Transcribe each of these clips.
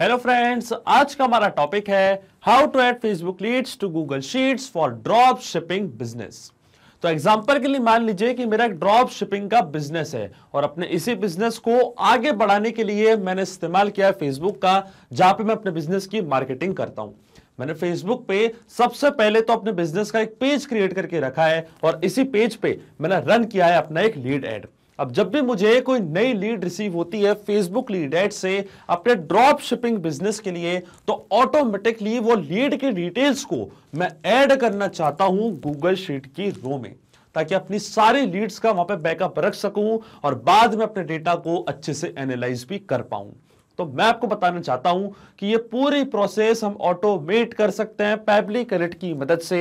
hello friends आज का हमारा टॉपिक है how to add Facebook leads to Google sheets for drop shipping business तो एग्जांपल के लिए मान लीजिए कि मेरा एक ड्रॉप शिपिंग का बिजनेस है और अपने इसी बिजनेस को आगे बढ़ाने के लिए मैंने इस्तेमाल किया है फेसबुक का जहां पे मैं अपने बिजनेस की मार्केटिंग करता हूं मैंने फेसबुक पे सबसे पहले तो अपने बिजनेस का एक पेज क्रिएट करके रखा है और इसी पेज पे मैंने रन किया है अपना एक लीड एड अब जब भी मुझे कोई नई लीड रिसीव होती है फेसबुक लीड एड से अपने ड्रॉप शिपिंग बिजनेस के लिए तो ऑटोमेटिकली वो लीड की डिटेल्स को मैं ऐड करना चाहता हूं गूगल शीट की रो में ताकि अपनी सारी लीड्स का वहां पे बैकअप रख सकूं और बाद में अपने डेटा को अच्छे से एनालाइज भी कर पाऊं तो मैं आपको बताना चाहता हूं कि ये पूरी प्रोसेस हम ऑटोमेट कर सकते हैं पैबली कलेक्ट की मदद से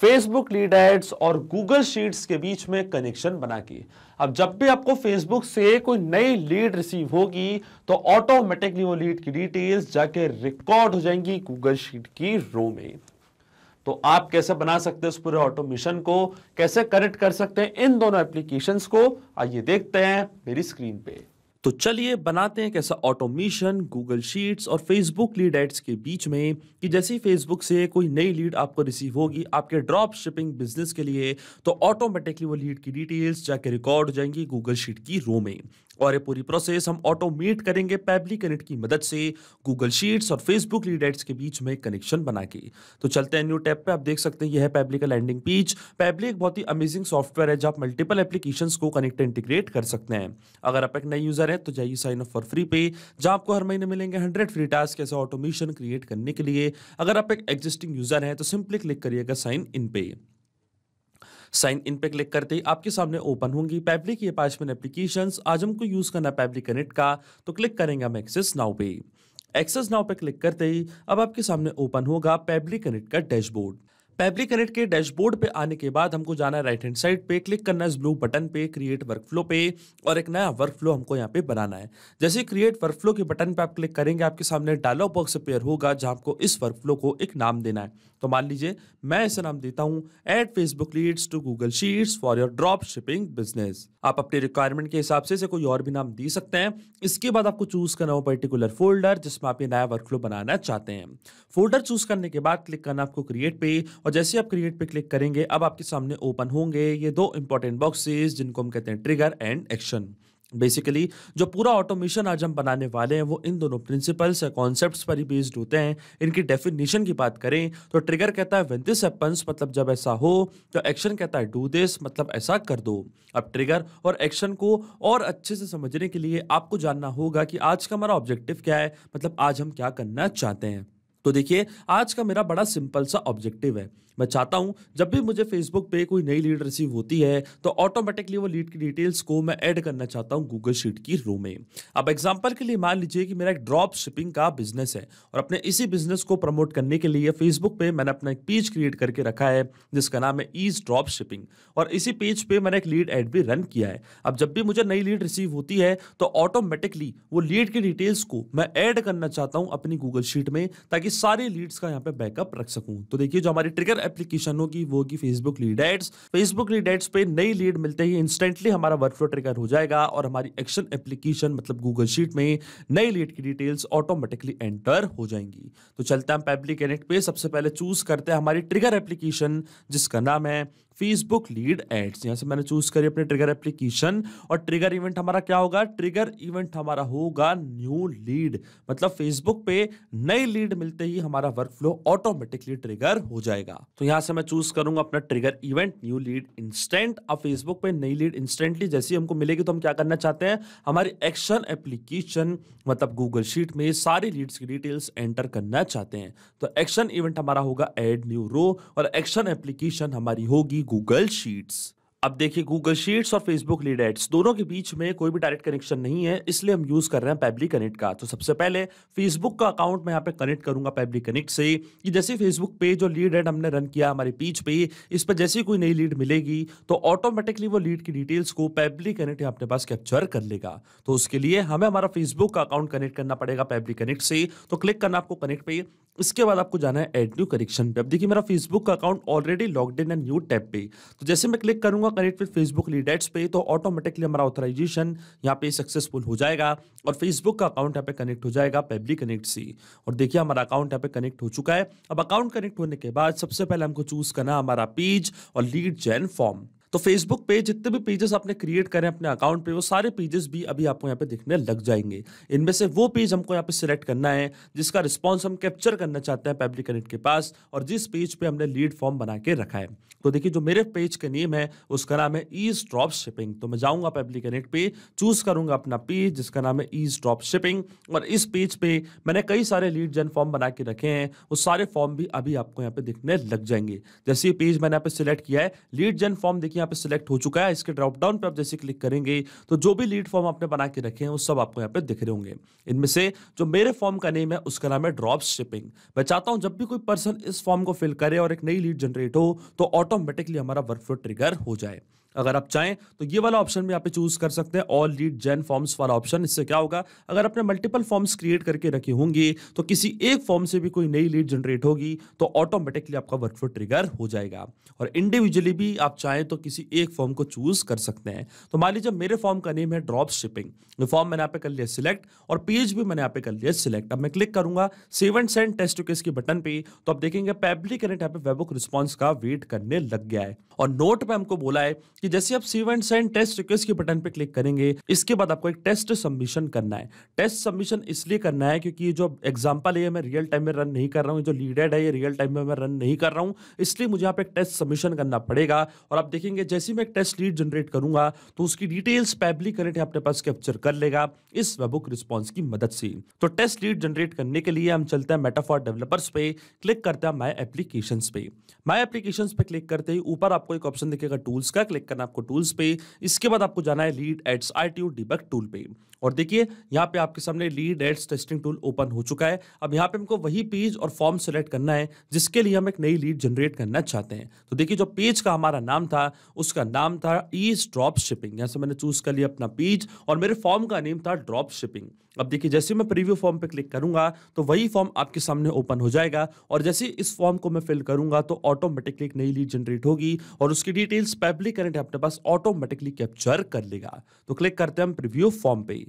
फेसबुक लीड एड्स और गूगल शीट्स के बीच में कनेक्शन बना के अब जब भी आपको फेसबुक से कोई नई लीड रिसीव होगी तो ऑटोमेटिकली वो लीड की डिटेल्स जाके रिकॉर्ड हो जाएंगी गूगल शीट की रो में तो आप कैसे बना सकते हैं उस पूरे ऑटोमेशन को कैसे कनेक्ट कर सकते हैं इन दोनों एप्लीकेशंस को आइए देखते हैं मेरी स्क्रीन पे तो चलिए बनाते हैं कैसा ऑटोमेशन गूगल शीट्स और फेसबुक लीड एड्स के बीच में कि जैसे ही फेसबुक से कोई नई लीड आपको रिसीव होगी आपके ड्रॉप शिपिंग बिजनेस के लिए तो ऑटोमेटिकली वो लीड की डिटेल्स जाके रिकॉर्ड हो जाएंगी गूगल शीट की रो में और ये पूरी प्रोसेस हम ऑटोमेट करेंगे पैबली कनेक्ट की मदद से गूगल शीट्स और फेसबुक लीड एड्स के बीच में कनेक्शन बना के तो चलते हैं न्यू टैब पे आप देख सकते हैं यह है पैबली का लैंडिंग पेज पैबली एक बहुत ही अमेजिंग सॉफ्टवेयर है जहाँ आप मल्टीपल एप्लीकेशन को कनेक्ट इंटीग्रेट कर सकते हैं अगर आप एक नए यूजर हैं तो जाइए साइन अप फॉर फ्री पे जहाँ आपको हर महीने मिलेंगे हंड्रेड फ्री टास्क ऐसे ऑटोमेशन क्रिएट करने के लिए अगर आप एक एग्जिस्टिंग यूजर हैं तो सिंपली क्लिक करिएगा साइन इन पे साइन इन पे क्लिक करते ही आपके सामने ओपन होंगी पैब्लिक ये पाचमेंट एप्लीकेशन आज हमको यूज़ करना पैब्लिक कनेक्ट का तो क्लिक करेंगे हम एक्सेस नाउ पे एक्सेस नाउ पे क्लिक करते ही अब आपके सामने ओपन होगा पैब्लिक कनेक्ट का डैशबोर्ड पेब्लिक कनेक्ट के डैशबोर्ड पे आने के बाद हमको जाना है राइट हैंड साइड पे क्लिक करना है इस ब्लू बटन पे क्रिएट वर्कफ्लो पे और एक नया वर्कफ्लो हमको यहाँ पे बनाना है जैसे क्रिएट वर्कफ्लो के बटन पे आप क्लिक करेंगे आपके सामने डायलॉग बॉक्स अपेयर होगा जहाँ आपको इस वर्कफ्लो को एक नाम देना है तो मान लीजिए मैं इसे नाम देता हूँ add Facebook leads to Google sheets for your drop shipping business आप अपने रिक्वायरमेंट के हिसाब से इसे कोई और भी नाम दे सकते हैं इसके बाद आपको चूज करना हो पर्टिकुलर फोल्डर जिसमें आप ये नया वर्कफ्लो बनाना चाहते हैं फोल्डर चूज करने के बाद क्लिक करना आपको क्रिएट पे और जैसे आप क्रिएट पे क्लिक करेंगे अब आपके सामने ओपन होंगे ये दो इंपॉर्टेंट बॉक्सेस जिनको हम कहते हैं ट्रिगर एंड एक्शन बेसिकली जो पूरा ऑटोमेशन आज हम बनाने वाले हैं वो इन दोनों प्रिंसिपल्स या कॉन्सेप्ट्स पर ही बेस्ड होते हैं इनकी डेफिनेशन की बात करें तो ट्रिगर कहता है वेन दिस एपन्स मतलब जब ऐसा हो तो एक्शन कहता है डू दिस मतलब ऐसा कर दो अब ट्रिगर और एक्शन को और अच्छे से समझने के लिए आपको जानना होगा कि आज का हमारा ऑब्जेक्टिव क्या है मतलब आज हम क्या करना चाहते हैं तो देखिए आज का मेरा बड़ा सिंपल सा ऑब्जेक्टिव है मैं चाहता हूं जब भी मुझे फेसबुक पे कोई नई लीड रिसीव होती है तो ऑटोमेटिकली वो लीड की डिटेल्स को मैं ऐड करना चाहता हूं गूगल शीट की रो में अब एग्जांपल के लिए मान लीजिए कि मेरा एक ड्रॉप शिपिंग का बिजनेस है और अपने इसी बिजनेस को प्रमोट करने के लिए फेसबुक पे मैंने अपना एक पेज क्रिएट करके रखा है जिसका नाम है ईज ड्रॉप शिपिंग और इसी पेज पे मैंने एक लीड एड भी रन किया है अब जब भी मुझे नई लीड रिसीव होती है तो ऑटोमेटिकली वो लीड की डिटेल्स को मैं ऐड करना चाहता हूँ अपनी गूगल शीट में ताकि सारी लीड्स का यहाँ पे बैकअप रख सकूँ तो देखिए जो हमारी ट्रिगर एप्लीकेशन होगी वो होगी Facebook lead ads Facebook lead ads पे नई लीड मिलते ही इंस्टेंटली हमारा वर्कफ्लो ट्रिगर हो जाएगा और हमारी एक्शन एप्लीकेशन मतलब गूगल शीट में नई लीड की डिटेल्स ऑटोमेटिकली एंटर हो जाएंगी तो चलते हम पब्लिक कनेक्ट पे सबसे पहले चूज करते हैं हमारी ट्रिगर एप्लीकेशन जिसका नाम है फेसबुक लीड एड्स यहाँ से मैंने चूज करी अपने ट्रिगर एप्लीकेशन और ट्रिगर इवेंट हमारा क्या होगा ट्रिगर इवेंट हमारा होगा न्यू लीड मतलब फेसबुक पे नई लीड मिलते ही हमारा वर्क फ्लो ऑटोमेटिकली ट्रिगर हो जाएगा तो यहाँ से मैं चूज करूंगा अपना trigger event new lead instant अब फेसबुक पे नई लीड इंस्टेंटली जैसी हमको मिलेगी तो हम क्या करना चाहते हैं हमारी एक्शन एप्लीकेशन मतलब गूगल शीट में सारी लीड्स की डिटेल्स एंटर करना चाहते हैं तो एक्शन इवेंट हमारा होगा एड न्यू रो और एक्शन एप्लीकेशन हमारी होगी गूगल शीट्स अब देखिए गूगल शीट्स और फेसबुक लीड एड्स दोनों के बीच में कोई भी डायरेक्ट कनेक्शन नहीं है इसलिए हम यूज कर रहे हैं पैबली कनेक्ट का तो सबसे पहले फेसबुक का अकाउंट मैं यहाँ पे कनेक्ट करूंगा पैबली कनेक्ट से कि जैसे फेसबुक पे जो लीड एड हमने रन किया हमारे पीच पे इस पर जैसे कोई नई लीड मिलेगी तो ऑटोमेटिकली वो लीड की डिटेल्स को पैबली कनेक्ट यहाँ अपने पास कैप्चर कर लेगा तो उसके लिए हमें हमारा फेसबुक का अकाउंट कनेक्ट करना पड़ेगा पैबली कनेक्ट से तो क्लिक करना आपको कनेक्ट पे इसके बाद आपको जाना है एड न्यू करेक्शन पे अब देखिए मेरा फेसबुक का account already logged in and new tab पे तो जैसे मैं क्लिक करूंगा कनेक्ट विद फेसबुक लीडेट्स पे तो ऑटोमेटिकली हमारा ऑथराइजेशन यहाँ पे सक्सेसफुल हो जाएगा और फेसबुक का अकाउंट यहाँ पे कनेक्ट हो जाएगा पेबली कनेक्ट से और देखिए हमारा अकाउंट यहाँ पे कनेक्ट हो चुका है अब अकाउंट कनेक्ट होने के बाद सबसे पहले हमको चूज करना हमारा पेज और लीड जैन फॉर्म तो फेसबुक पे जितने भी पेजेस आपने क्रिएट करें अपने अकाउंट पे वो सारे पेजेस भी अभी आपको यहाँ पे दिखने लग जाएंगे इनमें से वो पेज हमको यहाँ पे सिलेक्ट करना है जिसका रिस्पॉन्स हम कैप्चर करना चाहते हैं पब्लिक कनेक्ट के पास और जिस पेज पे हमने लीड फॉर्म बना के रखा है तो देखिए जो मेरे पेज का नेम है उसका नाम है ईज ड्रॉप शिपिंग तो मैं जाऊँगा पब्लिक कनेक्ट पे चूज करूंगा अपना पेज जिसका नाम है ईज ड्रॉप शिपिंग और इस पेज पे मैंने कई सारे लीड जन फॉर्म बना के रखे हैं वो सारे फॉर्म भी अभी आपको यहाँ पे दिखने लग जाएंगे जैसे ये पेज मैंने यहाँ पे सिलेक्ट किया है लीड जन फॉर्म देखिए यहाँ पे सिलेक्ट हो चुका है इसके ड्रॉप डाउन पे आप जैसे क्लिक करेंगे तो जो भी लीड फॉर्म आपने बना के रखे हैं वो सब आपको यहाँ पे दिख रहे होंगे इनमें से जो मेरे फॉर्म का नेम है उसका नाम है ड्रॉप शिपिंग मैं चाहता हूँ जब भी कोई पर्सन इस फॉर्म को फिल करे और एक नई लीड जनरेट हो तो ऑटोमेटिकली हमारा वर्क फ्लो ट्रिगर हो जाए अगर आप चाहें तो ये वाला ऑप्शन भी यहाँ पे चूज कर सकते हैं ऑल लीड जेन फॉर्म्स वाला ऑप्शन इससे क्या होगा अगर आपने मल्टीपल फॉर्म्स क्रिएट करके रखी होंगी तो किसी एक फॉर्म से भी कोई नई लीड जनरेट होगी तो ऑटोमेटिकली आपका वर्कफ्लो ट्रिगर हो जाएगा और इंडिविजुअली भी आप चाहें तो किसी एक फॉर्म को चूज कर सकते हैं तो मान लीजिए मेरे फॉर्म का नेम है ड्रॉप शिपिंग फॉर्म मैंने यहाँ पे कर लिया सिलेक्ट और पेज भी मैंने यहाँ पे कर लिया सिलेक्ट अब मैं क्लिक करूंगा सेवन सेंड टेस्ट केस के बटन पे तो आप देखेंगे पेब्लिक कनेक्ट रिस्पॉन्स का वेट करने लग गया है और नोट पे हमको बोला है कि जैसे आप save and send test request के बटन पे क्लिक करेंगे इसके बाद आपको एक टेस्ट सबमिशन करना है टेस्ट सबमिशन इसलिए करना है क्योंकि ये जो एग्जाम्पल है मैं रियल टाइम में रन नहीं कर रहा हूँ जो लीडेड है ये रियल टाइम में मैं रन नहीं कर रहा हूँ इसलिए मुझे यहाँ पे एक टेस्ट सबमिशन करना पड़ेगा और आप देखेंगे जैसे मैं एक टेस्ट लीड जनरेट करूंगा तो उसकी डिटेल्स पैबली करेंट अपने पास कैप्चर कर लेगा इस वेबुक रिस्पॉन्स की मदद से तो टेस्ट लीड जनरेट करने के लिए हम चलते हैं मेटाफॉर डेवलपर्स पे क्लिक करते हैं माई एप्लीकेशन पे माई एप्लीकेशन पे क्लिक करते ही ऊपर आपको एक ऑप्शन दिखेगा टूल्स का क्लिक करना आपको टूल्स पे इसके बाद आपको जाना है lead ads I T tool पे और देखिए यहाँ पे आपके सामने lead ads testing tool open हो चुका है अब यहाँ पे हमको वही पेज और फॉर्म सेलेक्ट करना है जिसके लिए हम एक नई लीड जनरेट करना चाहते हैं तो देखिए जो पेज का हमारा नाम था उसका नाम था ईज ड्रॉप शिपिंग यहाँ से मैंने चूज कर लिया अपना पेज और मेरे फॉर्म का नेम था ड्रॉप शिपिंग अब देखिए जैसे मैं प्रीव्यू फॉर्म पे क्लिक करूंगा तो वही फॉर्म आपके सामने ओपन हो जाएगा और जैसे इस फॉर्म को मैं फिल करूंगा तो ऑटोमेटिकली एक नई लीड जनरेट होगी और उसकी डिटेल्स पब्लिक करेंट अपने पास ऑटोमेटिकली कैप्चर कर लेगा तो क्लिक करते हैं हम प्रीव्यू फॉर्म पे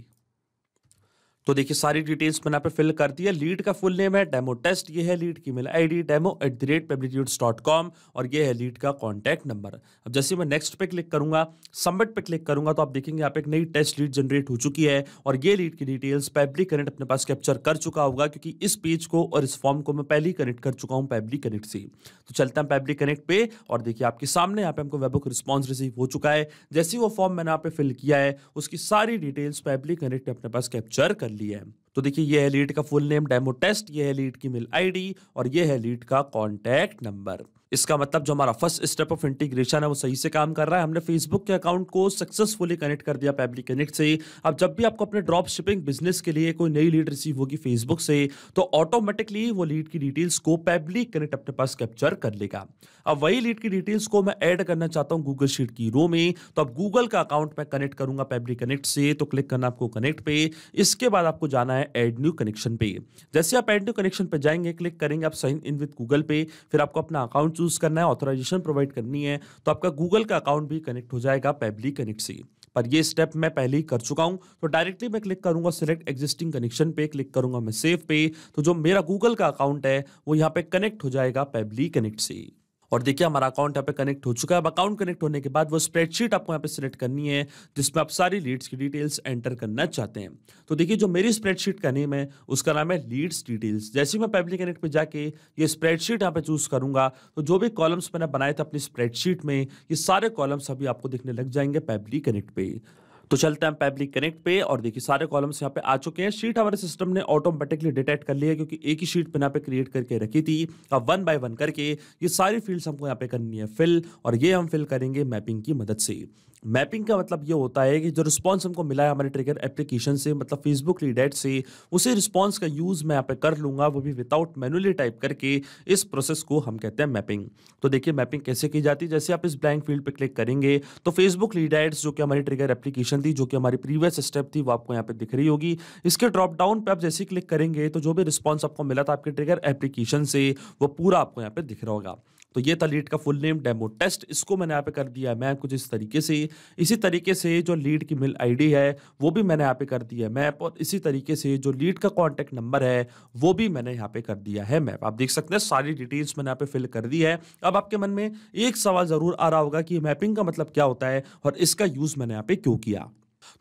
तो देखिए सारी डिटेल्स मैंने आप फिल कर दिया है लीड का फुल नेम है डेमो टेस्ट ये है लीड की mail ID demo at the rate पेब्लिट्यूड्स डॉट कॉम और ये है लीड का कॉन्टैक्ट नंबर अब जैसे मैं नेक्स्ट पे क्लिक करूंगा सबमिट पे क्लिक करूंगा तो आप देखेंगे यहाँ पे एक नई टेस्ट लीड जनरेट हो चुकी है और ये लीड की डिटेल्स पैबली कनेक्ट अपने पास कैप्चर कर चुका होगा क्योंकि इस पेज को और इस फॉर्म को मैं पहले ही कनेक्ट कर चुका हूँ पैबली कनेक्ट से तो चलते हैं पैबली कनेक्ट पे और देखिए आपके सामने यहाँ पे हमको वेबुक रिस्पॉन्स रिसीव हो चुका है जैसे वो फॉर्म मैंने यहाँ पे फिल किया है उसकी सारी डिटेल्स पैबली कनेक्ट अपने पास कैप्चर कर लिया है तो देखिए ये है लीड का फुल नेम डेमो टेस्ट ये है लीड की मेल आईडी और ये है लीड का कॉन्टैक्ट नंबर इसका मतलब जो हमारा फर्स्ट स्टेप ऑफ इंटीग्रेशन है वो सही से काम कर रहा है हमने फेसबुक के अकाउंट को सक्सेसफुली कनेक्ट कर दिया पैबली कनेक्ट से अब जब भी आपको अपने ड्रॉप शिपिंग बिजनेस के लिए कोई नई लीड रिसीव होगी फेसबुक से तो ऑटोमेटिकली वो लीड की डिटेल्स को पैबली कनेक्ट अपने पास कैप्चर कर लेगा अब वही लीड की डिटेल्स को मैं ऐड करना चाहता हूँ गूगल शीट की रो में तो अब गूगल का अकाउंट मैं कनेक्ट करूंगा पैबली कनेक्ट से तो क्लिक करना आपको कनेक्ट पे इसके बाद आपको जाना है एड न्यू कनेक्शन पे जैसे आप एड न्यू कनेक्शन पे जाएंगे क्लिक करेंगे आप साइन इन विद गूगल पे फिर आपको अपना अकाउंट चूज़ करना है ऑथोराइजेशन प्रोवाइड करनी है तो आपका गूगल का अकाउंट भी कनेक्ट हो जाएगा पेबली कनेक्ट से पर ये स्टेप मैं पहले ही कर चुका हूं तो डायरेक्टली मैं क्लिक करूंगा सिलेक्ट एग्जिस्टिंग कनेक्शन पे क्लिक करूंगा मैं सेव पे तो जो मेरा गूगल का अकाउंट है वो यहाँ पे कनेक्ट हो जाएगा पेबली कनेक्ट से और देखिए हमारा अकाउंट यहाँ पे कनेक्ट हो चुका है अब अकाउंट कनेक्ट होने के बाद वो स्प्रेडशीट आपको यहाँ पे सिलेक्ट करनी है जिसमें आप सारी लीड्स की डिटेल्स एंटर करना चाहते हैं तो देखिए जो मेरी स्प्रेडशीट का नेम है उसका नाम है लीड्स डिटेल्स जैसे मैं पब्लिक कनेक्ट पे जाके ये स्प्रेडशीट यहाँ पे चूज करूंगा तो जो भी कॉलम्स मैंने बनाए थे अपनी स्प्रेडशीट में ये सारे कॉलम्स अभी आपको दिखने लग जाएंगे पेबली कनेक्ट पे तो चलते हैं पैब्लिक कनेक्ट पे और देखिए सारे कॉलम्स यहाँ पे आ चुके हैं शीट हमारे सिस्टम ने ऑटोमेटिकली डिटेक्ट कर लिया है क्योंकि एक ही शीट यहाँ पे क्रिएट करके रखी थी अब वन बाय वन करके ये सारी फील्ड्स हमको यहाँ पे करनी है फिल और ये हम फिल करेंगे मैपिंग की मदद से मैपिंग का मतलब ये होता है कि जो रिस्पॉन्स हमको मिला है हमारे ट्रिगर एप्लीकेशन से मतलब फेसबुक लीडेट से उसी रिस्पॉन्स का यूज़ मैं यहाँ पे कर लूंगा वो भी विदाउट मैनुअली टाइप करके इस प्रोसेस को हम कहते हैं मैपिंग तो देखिए मैपिंग कैसे की जाती है जैसे आप इस ब्लैंक फील्ड पे क्लिक करेंगे तो फेसबुक लीडेट्स जो कि हमारी ट्रिगर एप्लीकेशन ऑप्शन थी जो कि हमारी प्रीवियस स्टेप थी वो आपको यहाँ पे दिख रही होगी इसके ड्रॉप डाउन पे आप जैसे ही क्लिक करेंगे तो जो भी रिस्पॉन्स आपको मिला था आपके ट्रिगर एप्लीकेशन से वो पूरा आपको यहाँ पे दिख रहा होगा तो ये था लीड का फुल नेम डेमो टेस्ट इसको मैंने यहाँ पे कर दिया है मैं कुछ इस तरीके से इसी तरीके से जो लीड की मेल आईडी है वो भी मैंने यहाँ पे कर दिया है मैप और इसी तरीके से जो लीड का कॉन्टैक्ट नंबर है वो भी मैंने यहाँ पे कर दिया है मैप आप देख सकते हैं सारी डिटेल्स मैंने यहाँ पे फिल कर दी है अब आपके मन में एक सवाल ज़रूर आ रहा होगा कि मैपिंग का मतलब क्या होता है और इसका यूज़ मैंने यहाँ पे क्यों किया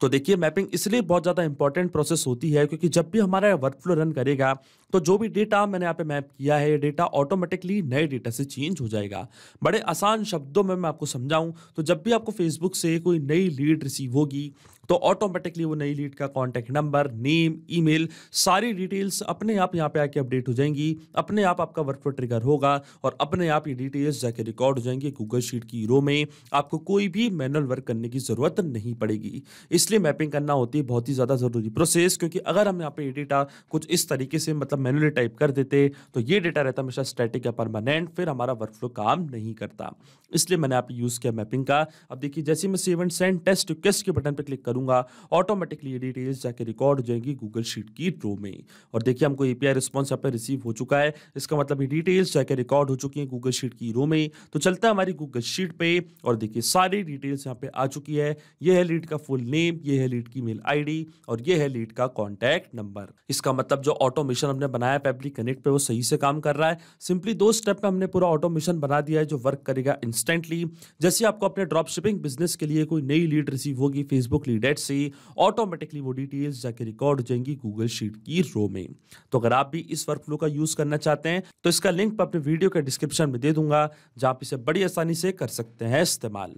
तो देखिए मैपिंग इसलिए बहुत ज़्यादा इंपॉर्टेंट प्रोसेस होती है क्योंकि जब भी हमारा वर्क फ्लो रन करेगा तो जो भी डेटा मैंने यहाँ पे मैप किया है डेटा ऑटोमेटिकली नए डेटा से चेंज हो जाएगा बड़े आसान शब्दों में मैं आपको समझाऊं तो जब भी आपको फेसबुक से कोई नई लीड रिसीव होगी तो ऑटोमेटिकली वो नई लीड का कॉन्टैक्ट नंबर नेम ईमेल सारी डिटेल्स अपने आप यहाँ पे आके अपडेट हो जाएंगी अपने आप आपका वर्कफ्लो ट्रिगर होगा और अपने आप ये डिटेल्स जाके रिकॉर्ड हो जाएंगे गूगल शीट की रो में आपको कोई भी मैनुअल वर्क करने की ज़रूरत नहीं पड़ेगी इसलिए मैपिंग करना होती है बहुत ही ज़्यादा ज़रूरी प्रोसेस क्योंकि अगर हम यहाँ पे ये डेटा कुछ इस तरीके से मतलब मैनुअली टाइप कर देते तो ये डेटा रहता हमेशा स्टैटिक या परमानेंट फिर हमारा वर्कफ्लो काम नहीं करता इसलिए मैंने आप यूज़ किया मैपिंग का अब देखिए जैसे मैं सेवन सेंड टेस्ट रिक्वेस्ट के बटन पर क्लिक करूँ करूंगा ऑटोमेटिकली ये डिटेल्स जाके रिकॉर्ड हो जाएंगी गूगल शीट की रो में और देखिए हमको एपीआई रिस्पॉन्स यहाँ पर रिसीव हो चुका है इसका मतलब ये डिटेल्स जाके रिकॉर्ड हो चुकी है गूगल शीट की रो में तो चलता है हमारी गूगल शीट पे और देखिए सारी डिटेल्स यहाँ पे आ चुकी है ये है लीड का फुल नेम ये है लीड की मेल आईडी और ये है लीड का कॉन्टैक्ट नंबर इसका मतलब जो ऑटोमेशन हमने बनाया पैब्लिक कनेक्ट पे वो सही से काम कर रहा है सिंपली दो स्टेप में हमने पूरा ऑटोमेशन बना दिया है जो वर्क करेगा इंस्टेंटली जैसे आपको अपने ड्रॉप शिपिंग बिजनेस के लिए कोई नई लीड रिसीव होगी फेसबुक लीड डेट से ऑटोमेटिकली वो डिटेल्स जाके रिकॉर्ड हो जाएंगी गूगल शीट की रो में तो अगर आप भी इस वर्क फ्लो का यूज करना चाहते हैं तो इसका लिंक मैं अपने वीडियो के डिस्क्रिप्शन में दे दूंगा जहां आप इसे बड़ी आसानी से कर सकते हैं इस्तेमाल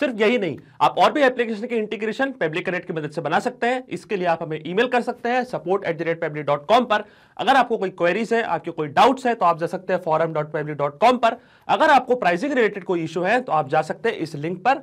सिर्फ यही नहीं आप और भी एप्लीकेशन के इंटीग्रेशन पेबली कनेक्ट की मदद से बना सकते हैं इसके लिए आप हमें ईमेल कर सकते हैं support at the rate Pabbly dot com पर अगर आपको कोई क्वेरीज है आपके कोई डाउट्स है तो आप जा सकते हैं forum dot Pabbly dot com पर अगर आपको प्राइसिंग रिलेटेड कोई इशू है तो आप जा सकते हैं इस लिंक पर